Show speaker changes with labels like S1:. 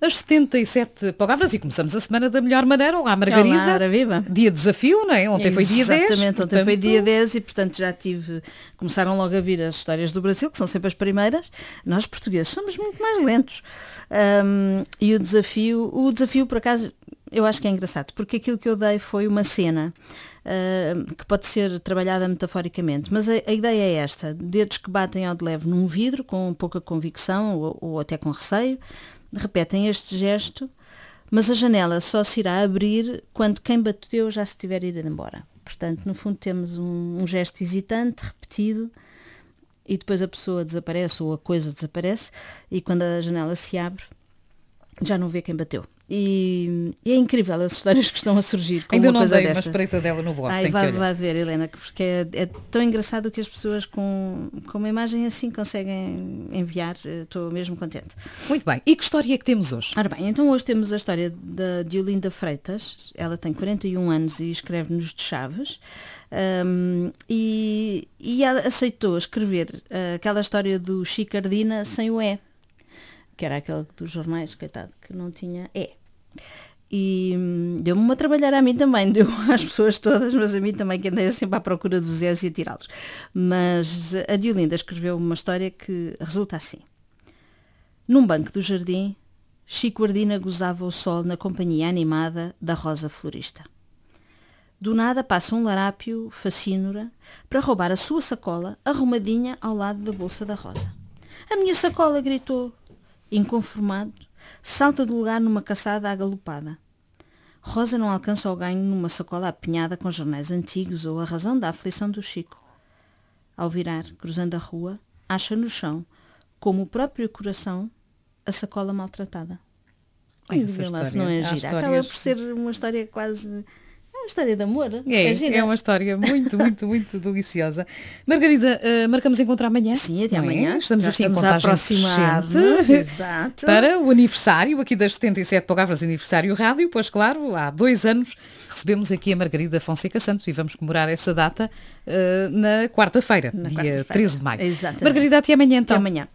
S1: as 77 palavras e começamos a semana da melhor maneira. Olá, Margarida. Olá, viva. Dia desafio, não é? Ontem Exatamente, foi dia 10. Exatamente, ontem portanto... foi dia
S2: 10 e, portanto, já tive... Começaram logo a vir as histórias do Brasil, que são sempre as primeiras. Nós, portugueses, somos muito mais lentos. Um, e o desafio, o desafio, por acaso, eu acho que é engraçado, porque aquilo que eu dei foi uma cena uh, que pode ser trabalhada metaforicamente, mas a, a, ideia é esta, dedos que batem ao de leve num vidro com pouca convicção ou, ou até com receio, repetem este gesto, mas a janela só se irá abrir quando quem bateu já se tiver ido embora. Portanto, no fundo temos um, um gesto hesitante, repetido, e depois a pessoa desaparece ou a coisa desaparece, e quando a janela se abre, já não vê quem bateu. E, e, é incrível as histórias que estão a surgir. Com Ainda uma não coisa dei desta. uma espreita dela no blog. Ai, vai, vai ver, Helena, porque é, é, tão engraçado que as pessoas com, com uma imagem assim conseguem enviar. Eh, estou mesmo contente. Muito bem. E que história é que temos hoje? Ora bem, então hoje temos a história da Diolinda Freitas. Ela tem 41 anos e escreve-nos de Chaves. Um, e, e ela aceitou escrever uh, aquela história do Chicardina sem o E que era aquele dos jornais, coitado, que não tinha é E hum, deu-me uma trabalhar a mim também, deu às pessoas todas, mas a mim também, que andei sempre à procura dos Zés e a tirá-los. Mas a Diolinda escreveu uma história que resulta assim. Num banco do jardim, Chico Ardina gozava o sol na companhia animada da Rosa Florista. Do nada passa um larápio facínora para roubar a sua sacola arrumadinha ao lado da bolsa da Rosa. A minha sacola, gritou. Inconformado, salta do lugar numa caçada à galopada. Rosa não alcança o ganho numa sacola apinhada com jornais antigos ou a razão da aflição do Chico. Ao virar, cruzando a rua, acha no chão, como o próprio coração, a sacola maltratada.
S1: Ai, essa história, lá, não é gira. Acaba por ser
S2: uma história quase história de amor. É, é Imagina. é uma
S1: história muito, muito, muito deliciosa. Margarida, uh, marcamos encontrar amanhã. Sim, até é? amanhã. É? Estamos Já assim estamos a aproximar
S2: Exato. para
S1: o aniversário aqui das 77 palavras de aniversário rádio. Pois claro, há dois anos recebemos aqui a Margarida Fonseca Santos e vamos comemorar essa data uh, na quarta-feira, dia quarta 13 de maio. Exatamente. Margarida, até amanhã então. Até amanhã.